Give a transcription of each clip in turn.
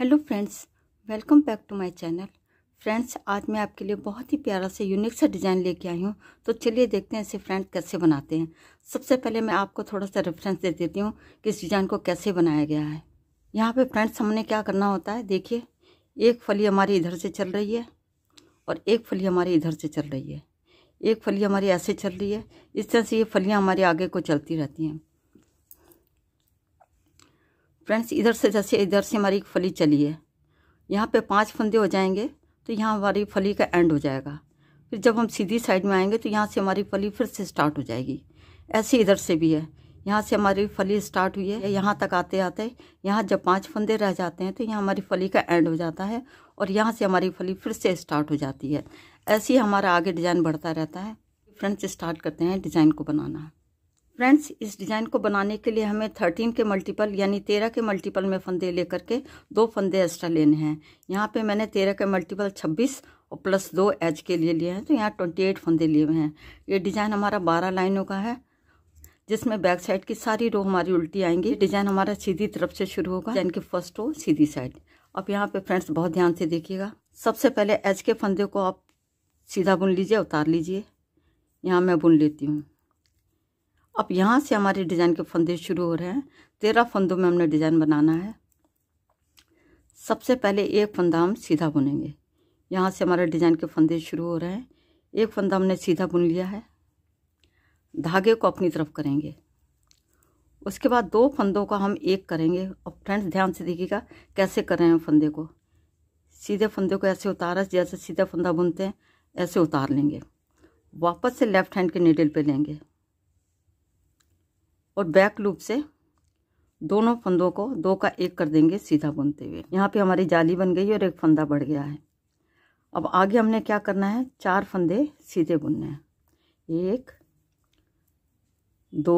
hello friends welcome back to my channel friends आज मैं आपके लिए बहुत ही प्यारा से यूनिक सा डिज़ाइन लेके आई हूँ तो चलिए देखते हैं इसे फ्रेंड्स कैसे बनाते हैं सबसे पहले मैं आपको थोड़ा सा रेफरेंस दे देती हूँ कि इस डिज़ाइन को कैसे बनाया गया है यहाँ पे फ्रेंड्स हमने क्या करना होता है देखिए एक फली हमारी इधर से चल रही है और एक फली हमारी इधर से चल रही है एक फली हमारी ऐसे चल रही है इस तरह से ये फलियाँ हमारे आगे को चलती रहती हैं फ्रेंड्स इधर से जैसे इधर से हमारी फली चली है यहाँ पे पांच फंदे हो जाएंगे तो यहाँ हमारी फली का एंड हो जाएगा फिर जब हम सीधी साइड में आएंगे तो यहाँ से हमारी फली फिर से स्टार्ट हो जाएगी ऐसे इधर से भी है यहाँ से हमारी फली स्टार्ट हुई है यहाँ तक आते आते यहाँ जब पांच फंदे रह जाते हैं तो यहाँ हमारी फली का एंड हो जाता है और यहाँ से हमारी फली फिर से स्टार्ट हो जाती है ऐसे ही हमारा आगे डिज़ाइन बढ़ता रहता है फ्रेंड्स स्टार्ट करते हैं डिज़ाइन को बनाना फ्रेंड्स इस डिज़ाइन को बनाने के लिए हमें थर्टीन के मल्टीपल यानी तेरह के मल्टीपल में फंदे लेकर के दो फंदे एक्स्ट्रा लेने हैं यहाँ पे मैंने तेरह के मल्टीपल छब्बीस और प्लस दो एज के लिए लिए हैं तो यहाँ ट्वेंटी एट फंदे लिए हुए हैं ये डिज़ाइन हमारा बारह लाइनों का है जिसमें बैक साइड की सारी रो हमारी उल्टी आएंगी डिज़ाइन हमारा सीधी तरफ से शुरू होगा डिजाइन की फर्स्ट रो सीधी साइड अब यहाँ पे फ्रेंड्स बहुत ध्यान से देखिएगा सबसे पहले एज के फंदे को आप सीधा बुन लीजिए उतार लीजिए यहाँ मैं बुन लेती हूँ अब यहाँ से हमारे डिज़ाइन के फंदे शुरू हो रहे हैं तेरह फंदों में हमने डिज़ाइन बनाना है सबसे पहले एक फंदा हम सीधा बुनेंगे यहाँ से हमारे डिज़ाइन के फंदे शुरू हो रहे हैं एक फंदा हमने सीधा बुन लिया है धागे को अपनी तरफ करेंगे उसके बाद दो फंदों का हम एक करेंगे और फ्रेंड्स ध्यान से देखिएगा कैसे कर रहे हैं फंदे को सीधे फंदे को ऐसे उतारा जैसे सीधा फंदा बुनते हैं ऐसे उतार लेंगे वापस से लेफ्ट हैंड के नीडल पे लेंगे और बैक लूप से दोनों फंदों को दो का एक कर देंगे सीधा बुनते हुए यहाँ पे हमारी जाली बन गई और एक फंदा बढ़ गया है अब आगे हमने क्या करना है चार फंदे सीधे बुनने हैं एक दो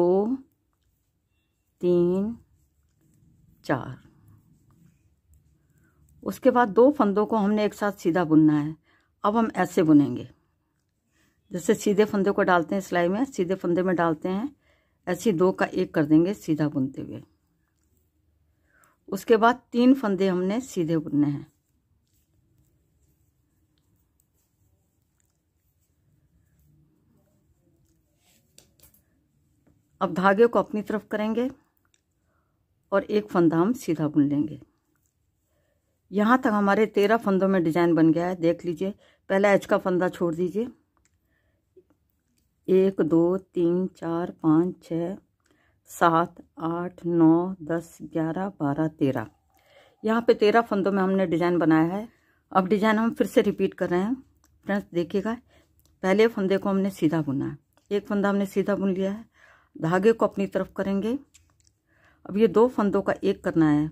तीन चार उसके बाद दो फंदों को हमने एक साथ सीधा बुनना है अब हम ऐसे बुनेंगे जैसे सीधे फंदे को डालते हैं सिलाई में सीधे फंदे में डालते हैं ऐसे दो का एक कर देंगे सीधा बुनते हुए उसके बाद तीन फंदे हमने सीधे बुनने हैं अब धागे को अपनी तरफ करेंगे और एक फंदा हम सीधा बुन लेंगे यहाँ तक हमारे तेरह फंदों में डिजाइन बन गया है देख लीजिए पहला एच का फंदा छोड़ दीजिए एक दो तीन चार पाँच छ सात आठ नौ दस ग्यारह बारह तेरह यहाँ पे तेरह फंदों में हमने डिज़ाइन बनाया है अब डिज़ाइन हम फिर से रिपीट कर रहे हैं फ्रेंड्स देखिएगा पहले फंदे को हमने सीधा बुना है एक फंदा हमने सीधा बुन लिया है धागे को अपनी तरफ करेंगे अब ये दो फंदों का एक करना है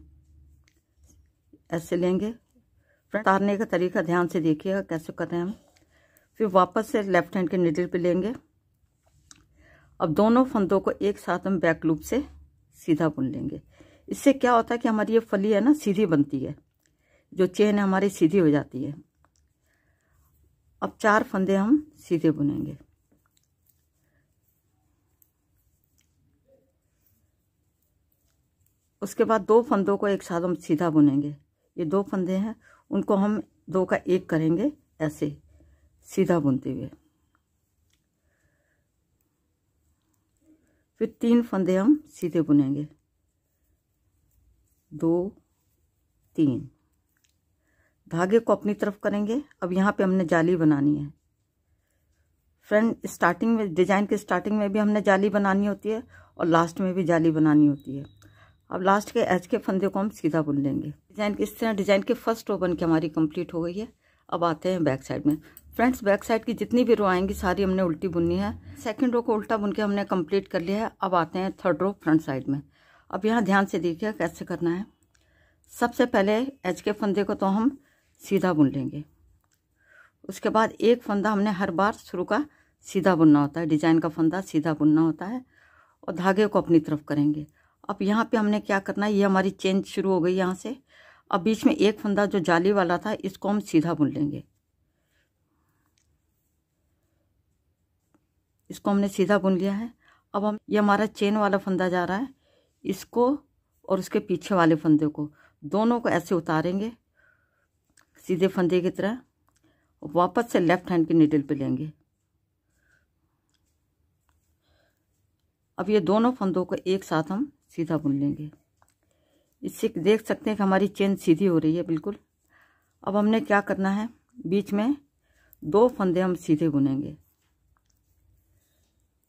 ऐसे लेंगे फ्रेंड उतारने का तरीका ध्यान से देखिएगा कैसे कर रहे हैं हम फिर वापस से लेफ्ट हैंड के निडल पे लेंगे अब दोनों फंदों को एक साथ हम बैक लूप से सीधा बुन लेंगे इससे क्या होता है कि हमारी ये फली है ना सीधी बनती है जो चेन है हमारी सीधी हो जाती है अब चार फंदे हम सीधे बुनेंगे उसके बाद दो फंदों को एक साथ हम सीधा बुनेंगे ये दो फंदे हैं उनको हम दो का एक करेंगे ऐसे सीधा बुनते हुए फिर तीन फंदे हम सीधे बुनेंगे दो तीन धागे को अपनी तरफ करेंगे अब यहाँ पे हमने जाली बनानी है फ्रेंड स्टार्टिंग में डिजाइन के स्टार्टिंग में भी हमने जाली बनानी होती है और लास्ट में भी जाली बनानी होती है अब लास्ट के एच के फंदे को हम सीधा बुन लेंगे डिजाइन इस तरह डिजाइन के फर्स्ट रो बन के हमारी कंप्लीट हो गई है अब आते हैं बैक साइड में फ्रेंड्स बैक साइड की जितनी भी रो आएंगी सारी हमने उल्टी बुननी है सेकंड रो को उल्टा बुन के हमने कंप्लीट कर लिया है अब आते हैं थर्ड रो फ्रंट साइड में अब यहाँ ध्यान से देखिए कैसे करना है सबसे पहले एच के फंदे को तो हम सीधा बुन लेंगे उसके बाद एक फंदा हमने हर बार शुरू का सीधा बुनना होता है डिजाइन का फंदा सीधा बुनना होता है और धागे को अपनी तरफ करेंगे अब यहाँ पे हमने क्या करना है ये हमारी चेंज शुरू हो गई यहाँ से अब बीच में एक फंदा जो जाली वाला था इसको हम सीधा बुन लेंगे इसको हमने सीधा बुन लिया है अब हम ये हमारा चेन वाला फंदा जा रहा है इसको और उसके पीछे वाले फंदे को दोनों को ऐसे उतारेंगे सीधे फंदे की तरह वापस से लेफ्ट हैंड की नीडल पे लेंगे अब ये दोनों फंदों को एक साथ हम सीधा बुन लेंगे इससे देख सकते हैं कि हमारी चेन सीधी हो रही है बिल्कुल अब हमने क्या करना है बीच में दो फंदे हम सीधे बुनेंगे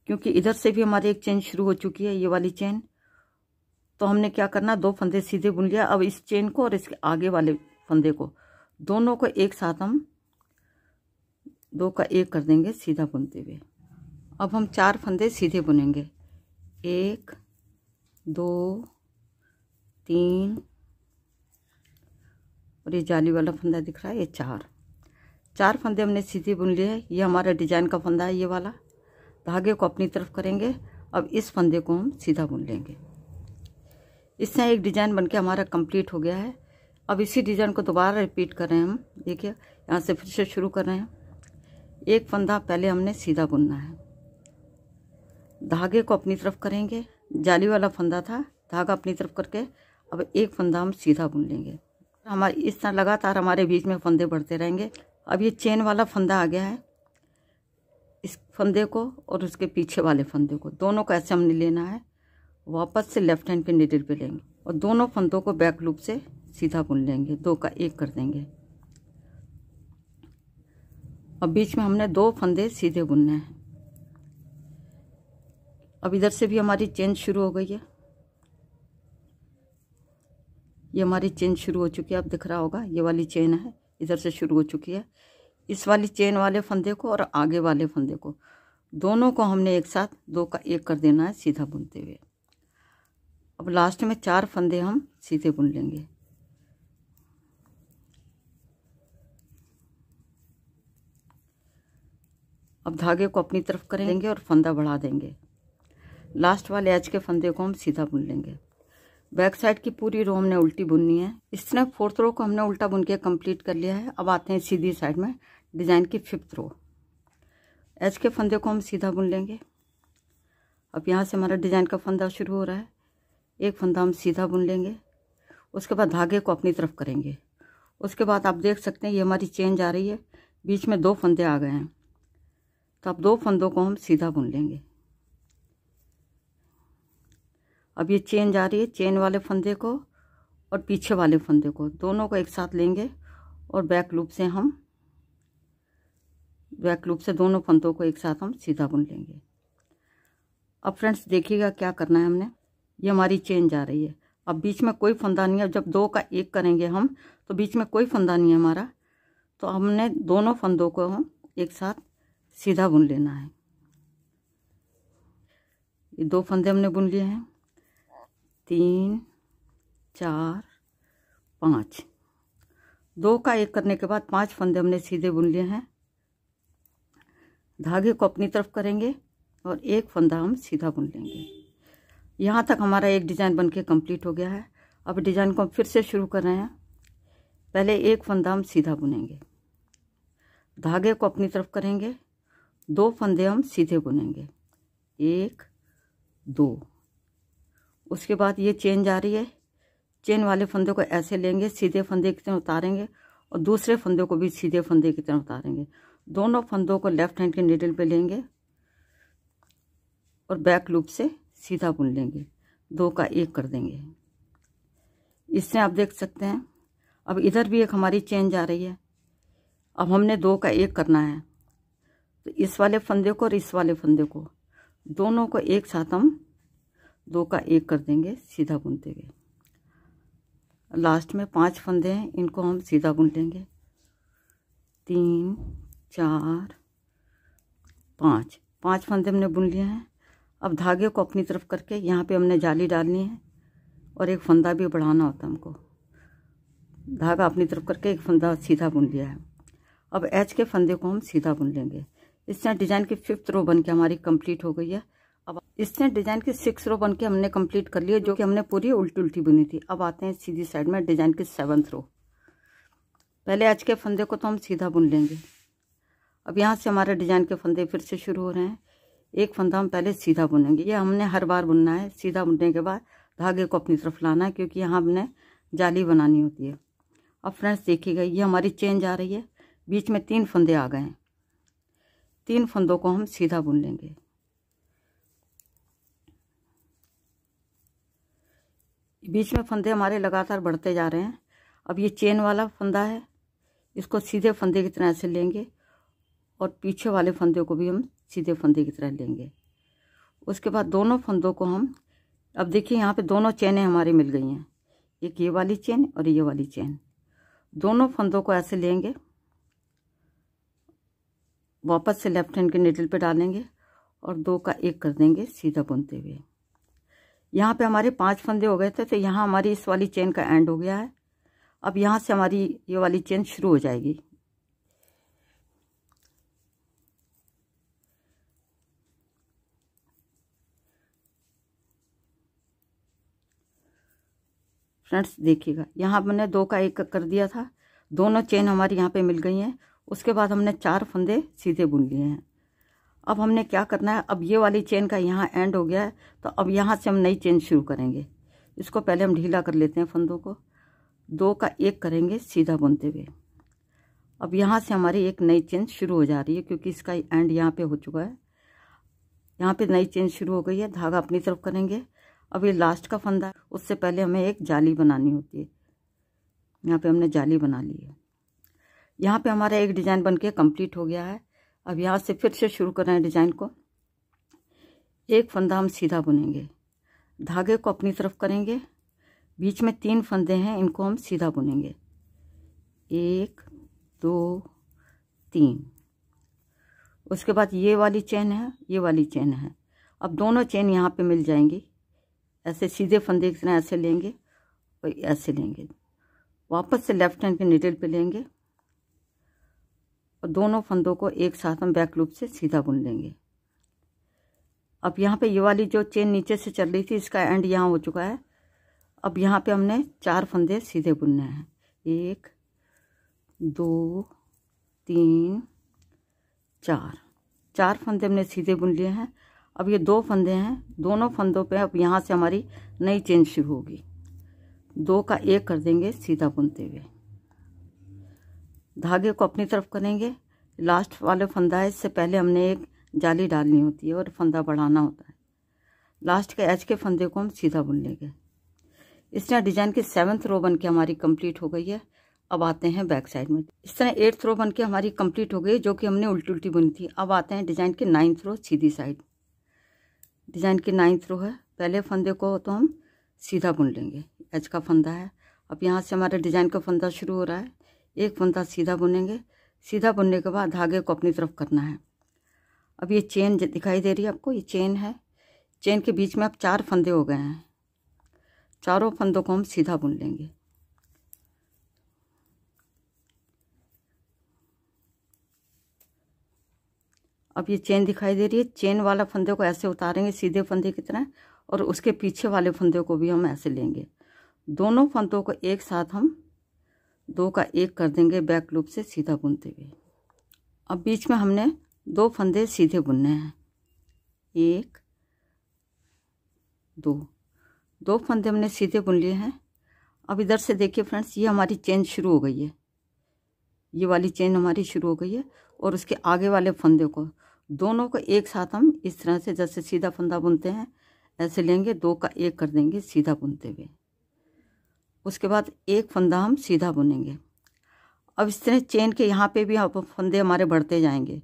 क्योंकि इधर से भी हमारी एक चेन शुरू हो चुकी है ये वाली चेन तो हमने क्या करना दो फंदे सीधे बुन लिया अब इस चेन को और इसके आगे वाले फंदे को दोनों को एक साथ हम दो का एक कर देंगे सीधा बुनते हुए अब हम चार फंदे सीधे बुनेंगे एक दो तीन और ये जाली वाला फंदा दिख रहा है ये चार चार फंदे हमने सीधे बुन लिए ये हमारा डिजाइन का फंदा है ये वाला धागे को अपनी तरफ करेंगे अब इस फंदे को हम सीधा बुन लेंगे इससे एक डिजाइन बनके हमारा कंप्लीट हो गया है अब इसी डिजाइन को दोबारा रिपीट कर रहे हैं हम देखिए यहाँ से फिर से शुरू कर रहे हैं एक फंदा पहले हमने सीधा बुनना है धागे को अपनी तरफ करेंगे जाली वाला फंदा था धागा अपनी तरफ करके अब एक फंदा हम सीधा बुन लेंगे हमारे इस तरह लगातार हमारे बीच में फंदे बढ़ते रहेंगे अब ये चेन वाला फंदा आ गया है फंदे को और उसके पीछे वाले फंदे को दोनों को ऐसे हमने लेना है वापस से लेफ्ट हैंड के निडिल पे लेंगे और दोनों फंदों को बैक लूप से सीधा बुन लेंगे दो का एक कर देंगे अब बीच में हमने दो फंदे सीधे बुनने हैं अब इधर से भी हमारी चेंज शुरू हो गई है ये हमारी चेन शुरू हो चुकी है अब दिख रहा होगा ये वाली चेन है इधर से शुरू हो चुकी है इस वाली चेन वाले फंदे को और आगे वाले फंदे को दोनों को हमने एक साथ दो का एक कर देना है सीधा बुनते हुए अब लास्ट में चार फंदे हम सीधे बुन लेंगे अब धागे को अपनी तरफ करेंगे और फंदा बढ़ा देंगे लास्ट वाले आज के फंदे को हम सीधा बुन लेंगे बैक साइड की पूरी रो हमने उल्टी बुननी है इस तरह फोर्थ रो को हमने उल्टा बुन के कम्प्लीट कर लिया है अब आते हैं सीधी साइड में डिज़ाइन की फिफ्थ रो एच के फंदे को हम सीधा बुन लेंगे अब यहाँ से हमारा डिज़ाइन का फंदा शुरू हो रहा है एक फंदा हम सीधा बुन लेंगे उसके बाद धागे को अपनी तरफ करेंगे उसके बाद आप देख सकते हैं ये हमारी चेंज आ रही है बीच में दो फंदे आ गए हैं तो आप दो फंदों को हम सीधा बुन लेंगे अब ये चेन जा रही है चेन वाले फंदे को और पीछे वाले फंदे को दोनों को एक साथ लेंगे और बैक लूप से हम बैक लूप से दोनों फंदों को एक साथ हम सीधा बुन लेंगे अब फ्रेंड्स देखिएगा क्या करना है हमने ये हमारी चेन जा रही है अब बीच में कोई फंदा नहीं है जब दो का एक करेंगे हम तो बीच में कोई फंदा नहीं है हमारा तो हमने दोनों फंदों को हम एक साथ सीधा बुन लेना है ये दो फंदे हमने बुन लिए हैं तीन चार पाँच दो का एक करने के बाद पांच फंदे हमने सीधे बुन लिए हैं धागे को अपनी तरफ करेंगे और एक फंदा हम सीधा बुन लेंगे यहाँ तक हमारा एक डिज़ाइन बनके कंप्लीट कम्प्लीट हो गया है अब डिज़ाइन को हम फिर से शुरू कर रहे हैं पहले एक फंदा हम सीधा बुनेंगे धागे को अपनी तरफ करेंगे दो फंदे हम सीधे बुनेंगे एक दो उसके बाद ये चेन जा रही है चेन वाले फंदे को ऐसे लेंगे सीधे फंदे की तरह उतारेंगे और दूसरे फंदे को भी सीधे फंदे की तरह उतारेंगे दोनों फंदों को लेफ्ट हैंड के नीडल पे लेंगे और बैक लूप से सीधा बुन लेंगे दो का एक कर देंगे इससे आप देख सकते हैं अब इधर भी एक हमारी चेन जा रही है अब हमने दो का एक करना है तो इस वाले फंदे को और इस वाले फंदे को दोनों को एक साथ हम दो का एक कर देंगे सीधा बुनते हुए लास्ट में पांच फंदे हैं इनको हम सीधा बुन लेंगे तीन चार पाँच पाँच फंदे हमने बुन लिए हैं अब धागे को अपनी तरफ करके यहाँ पे हमने जाली डालनी है और एक फंदा भी बढ़ाना होता है हमको धागा अपनी तरफ करके एक फंदा सीधा बुन लिया है अब एच के फंदे को हम सीधा बुन लेंगे इससे डिज़ाइन की फिफ्थ रो बन के हमारी कंप्लीट हो गई है अब इसने डिजाइन की सिक्स रो बन के हमने कंप्लीट कर लिया जो कि हमने पूरी उल्टी उल्टी बुनी थी अब आते हैं सीधी साइड में डिजाइन की सेवन्थ रो पहले आज के फंदे को तो हम सीधा बुन लेंगे अब यहाँ से हमारे डिजाइन के फंदे फिर से शुरू हो रहे हैं एक फंदा हम पहले सीधा बुनेंगे ये हमने हर बार बुनना है सीधा बुनने के बाद धागे को अपनी तरफ लाना है क्योंकि यहाँ हमने जाली बनानी होती है अब फ्रेंड्स देखिएगा ये हमारी चेंज आ रही है बीच में तीन फंदे आ गए हैं तीन फंदों को हम सीधा बुन लेंगे बीच में फंदे हमारे लगातार बढ़ते जा रहे हैं अब ये चेन वाला फंदा है इसको सीधे फंदे की तरह से लेंगे और पीछे वाले फंदे को भी हम सीधे फंदे की तरह लेंगे उसके बाद दोनों फंदों को हम अब देखिए यहाँ पे दोनों चेनें हमारी मिल गई हैं एक ये वाली चेन और ये वाली चेन दोनों फंदों को ऐसे लेंगे वापस से लेफ्ट हैंड के नेटल पे डालेंगे और दो का एक कर देंगे सीधा बुनते हुए यहाँ पे हमारे पांच फंदे हो गए थे तो यहाँ हमारी इस वाली चेन का एंड हो गया है अब यहाँ से हमारी ये वाली चेन शुरू हो जाएगी फ्रेंड्स देखिएगा यहाँ मैंने दो का एक कर दिया था दोनों चेन हमारी यहाँ पे मिल गई हैं उसके बाद हमने चार फंदे सीधे बुन लिए हैं अब हमने क्या करना है अब ये वाली चेन का यहाँ एंड हो गया है तो अब यहाँ से हम नई चेन शुरू करेंगे इसको पहले हम ढीला कर लेते हैं फंदों को दो का एक करेंगे सीधा बुनते हुए अब यहाँ से हमारी एक नई चेन शुरू हो जा रही है क्योंकि इसका एंड यहाँ पे हो चुका है यहाँ पे नई चेन शुरू हो गई है धागा अपनी तरफ करेंगे अब ये लास्ट का फंदा है उससे पहले हमें एक जाली बनानी होती है यहाँ पे हमने जाली बना ली है यहाँ पे हमारा एक डिज़ाइन बनके कंप्लीट हो गया है अब यहाँ से फिर से शुरू कर रहे हैं डिजाइन को एक फंदा हम सीधा बुनेंगे धागे को अपनी तरफ करेंगे बीच में तीन फंदे हैं इनको हम सीधा बुनेंगे एक दो तीन उसके बाद ये वाली चेन है ये वाली चेन है अब दोनों चेन यहाँ पे मिल जाएंगी ऐसे सीधे फंदे की तरह ऐसे लेंगे और ऐसे लेंगे वापस से लेफ्ट हैंड के निडल पे लेंगे और दोनों फंदों को एक साथ हम बैक लूप से सीधा बुन लेंगे अब यहाँ पे ये वाली जो चेन नीचे से चल रही थी इसका एंड यहाँ हो चुका है अब यहाँ पे हमने चार फंदे सीधे बुनने हैं एक दो तीन चार चार फंदे हमने सीधे बुन लिए हैं अब ये दो फंदे हैं दोनों फंदों पे अब यहाँ से हमारी नई चेन शुरू होगी दो का एक कर देंगे सीधा बुनते हुए धागे को अपनी तरफ करेंगे लास्ट वाले फंदा है इससे पहले हमने एक जाली डालनी होती है और फंदा बढ़ाना होता है लास्ट के एच के फंदे को हम सीधा बुन लेंगे इस तरह डिजाइन की सेवन्थ रो बन के हमारी कंप्लीट हो गई है अब आते हैं बैक साइड में इस तरह एट्थ रो बन के हमारी कंप्लीट हो गई जो कि हमने उल्टी उल्टी बुनी थी अब आते हैं डिजाइन के नाइन्थ रो सीधी साइड डिजाइन की नाइन्थ रो है पहले फंदे को तो हम सीधा बुन लेंगे एच का फंदा है अब यहाँ से हमारे डिजाइन का फंदा शुरू हो रहा है एक फंदा सीधा बुनेंगे सीधा बुनने के बाद धागे को अपनी तरफ करना है अब ये चेन दिखाई दे रही है आपको ये चेन है चेन के बीच में अब चार फंदे हो गए हैं चारों फंदों को हम सीधा बुन लेंगे अब ये चेन दिखाई दे रही है चेन वाला फंदे को ऐसे उतारेंगे सीधे फंदे की तरह और उसके पीछे वाले फंदे को भी हम ऐसे लेंगे दोनों फंदों को एक साथ हम दो का एक कर देंगे बैक लूप से सीधा बुनते हुए अब बीच में हमने दो फंदे सीधे बुनने हैं एक दो दो फंदे हमने सीधे बुन लिए हैं अब इधर से देखिए फ्रेंड्स ये हमारी चेन शुरू हो गई है ये वाली चेन हमारी शुरू हो गई है और उसके आगे वाले फंदे को दोनों को एक साथ हम इस तरह से जैसे सीधा फंदा बुनते हैं ऐसे लेंगे दो का एक कर देंगे सीधा बुनते हुए उसके बाद एक फंदा हम सीधा बुनेंगे अब इस तरह चेन के यहाँ पे भी फंदे हमारे बढ़ते जाएंगे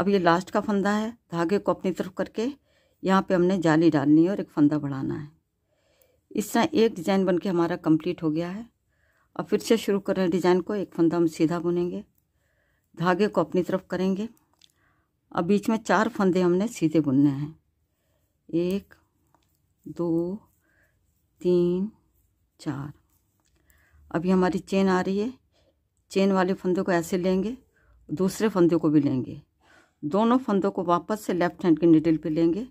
अब ये लास्ट का फंदा है धागे को अपनी तरफ करके यहाँ पे हमने जाली डालनी है और एक फंदा बढ़ाना है इस तरह एक डिज़ाइन बन के हमारा कंप्लीट हो गया है अब फिर से शुरू कर रहे हैं डिज़ाइन को एक फंदा हम सीधा बुनेंगे धागे को अपनी तरफ करेंगे अब बीच में चार फंदे हमने सीधे बुनने हैं एक दो तीन चार अभी हमारी चेन आ रही है चेन वाले फंदे को ऐसे लेंगे दूसरे फंदे को भी लेंगे दोनों फंदों को वापस से लेफ्ट हैंड के निडल पे लेंगे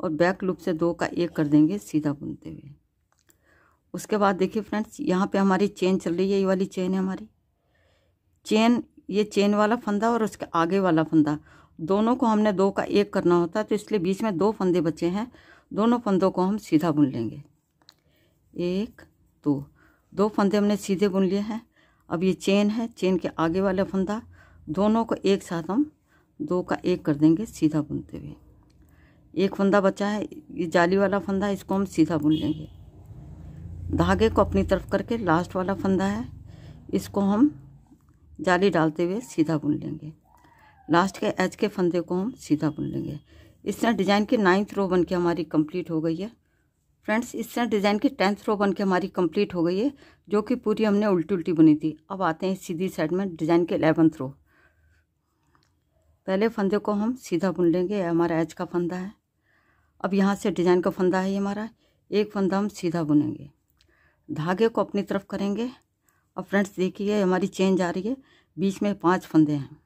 और बैक लूप से दो का एक कर देंगे सीधा बुनते हुए उसके बाद देखिए फ्रेंड्स यहाँ पे हमारी चेन चल रही है ये वाली चेन है हमारी चेन ये चेन वाला फंदा और उसके आगे वाला फंदा दोनों को हमने दो का एक करना होता है तो इसलिए बीच में दो फंदे बचे हैं दोनों फंदों को हम सीधा बुन लेंगे एक दो दो फंदे हमने सीधे बुन लिए हैं अब ये चेन है चेन के आगे वाला फंदा दोनों को एक साथ हम दो का एक कर देंगे सीधा बुनते हुए एक फंदा बचा है ये जाली वाला फंदा इसको हम सीधा बुन लेंगे धागे को अपनी तरफ करके लास्ट वाला फंदा है इसको हम जाली डालते हुए सीधा बुन लेंगे लास्ट के एच के फंदे को हम सीधा बुन लेंगे इस तरह डिज़ाइन की नाइन्थ रो बन के हमारी कंप्लीट हो गई है फ्रेंड्स इस तरह डिज़ाइन की टेंथ रो बन के हमारी कंप्लीट हो गई है जो कि पूरी हमने उल्टी उल्टी बुनी थी अब आते हैं सीधी साइड में डिज़ाइन के एलेवंथ रो पहले फंदे को हम सीधा बुन लेंगे हमारा एज का फंदा है अब यहाँ से डिज़ाइन का फंदा है ये हमारा एक फंदा हम सीधा बुनेंगे धागे को अपनी तरफ करेंगे अब फ्रेंड्स देखिए हमारी चेन जा रही है बीच में पाँच फंदे हैं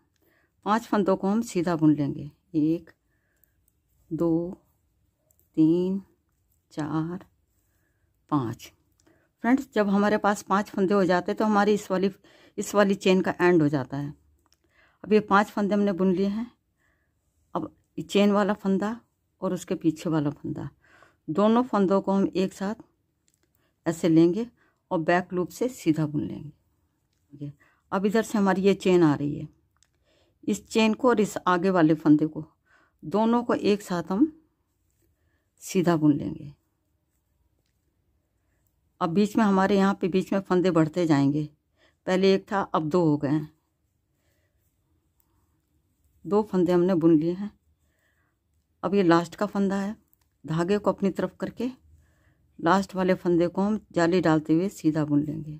पाँच फंदों को हम सीधा बुन लेंगे एक दो तीन चार पाँच फ्रेंड्स जब हमारे पास पांच फंदे हो जाते हैं तो हमारी इस वाली इस वाली चेन का एंड हो जाता है अब ये पांच फंदे हमने बुन लिए हैं अब चेन वाला फंदा और उसके पीछे वाला फंदा दोनों फंदों को हम एक साथ ऐसे लेंगे और बैक लूप से सीधा बुन लेंगे ये अब इधर से हमारी ये चेन आ रही है इस चेन को और इस आगे वाले फंदे को दोनों को एक साथ हम सीधा बुन लेंगे अब बीच में हमारे यहाँ पे बीच में फंदे बढ़ते जाएंगे पहले एक था अब दो हो गए हैं दो फंदे हमने बुन लिए हैं अब ये लास्ट का फंदा है धागे को अपनी तरफ करके लास्ट वाले फंदे को हम जाली डालते हुए सीधा बुन लेंगे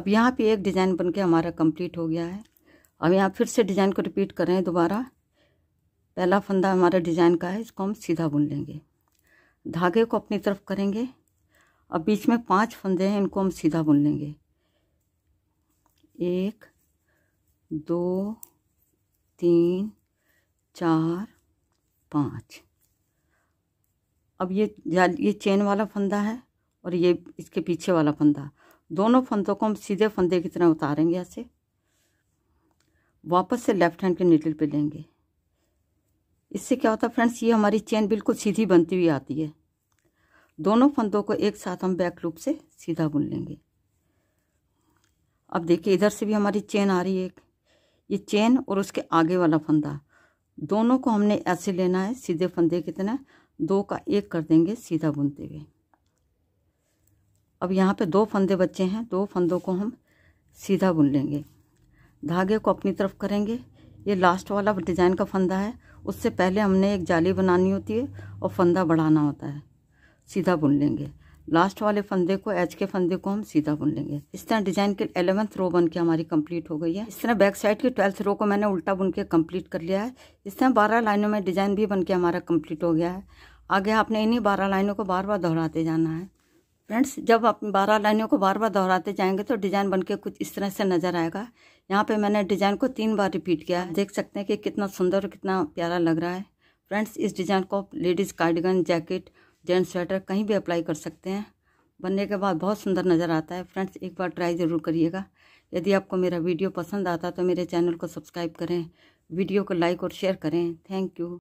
अब यहाँ पे एक डिज़ाइन बन के हमारा कंप्लीट हो गया है अब यहाँ फिर से डिज़ाइन को रिपीट कर रहे हैं दोबारा पहला फंदा हमारा डिज़ाइन का है इसको हम सीधा बुन लेंगे धागे को अपनी तरफ करेंगे अब बीच में पांच फंदे हैं इनको हम सीधा बुन लेंगे एक दो तीन चार पाँच अब ये ये चेन वाला फंदा है और ये इसके पीछे वाला फंदा दोनों फंदों को हम सीधे फंदे की तरह उतारेंगे ऐसे वापस से लेफ्ट हैंड के नीडल पे लेंगे इससे क्या होता है फ्रेंड्स ये हमारी चेन बिल्कुल सीधी बनती हुई आती है दोनों फंदों को एक साथ हम बैक लूप से सीधा बुन लेंगे अब देखिए इधर से भी हमारी चेन आ रही है एक ये चेन और उसके आगे वाला फंदा दोनों को हमने ऐसे लेना है सीधे फंदे कितना दो का एक कर देंगे सीधा बुनते हुए अब यहाँ पे दो फंदे बच्चे हैं दो फंदों को हम सीधा बुन लेंगे धागे को अपनी तरफ करेंगे ये लास्ट वाला डिज़ाइन का फंदा है उससे पहले हमने एक जाली बनानी होती है और फंदा बढ़ाना होता है सीधा बुन लेंगे लास्ट वाले फंदे को एच के फंदे को हम सीधा बुन लेंगे इस तरह डिजाइन के एलेवंथ रो बन के हमारी कंप्लीट हो गई है इस तरह बैक साइड के ट्वेल्थ रो को मैंने उल्टा बुन के कंप्लीट कर लिया है इस तरह बारह लाइनों में डिजाइन भी बन के हमारा कंप्लीट हो गया है आगे आपने इन्हीं बारह लाइनों को बार बार दोहराते जाना है फ्रेंड्स जब आप बारह लाइनों को बार बार दोहराते जाएंगे तो डिजाइन बन के कुछ इस तरह से नजर आएगा यहाँ पे मैंने डिजाइन को तीन बार रिपीट किया है देख सकते हैं कि कितना सुंदर और कितना प्यारा लग रहा है फ्रेंड्स इस डिजाइन को ladies cardigan jacket gents sweater कहीं भी अप्लाई कर सकते हैं बनने के बाद बहुत सुंदर नज़र आता है फ्रेंड्स एक बार ट्राई ज़रूर करिएगा यदि आपको मेरा वीडियो पसंद आता है तो मेरे चैनल को सब्सक्राइब करें वीडियो को लाइक और शेयर करें थैंक यू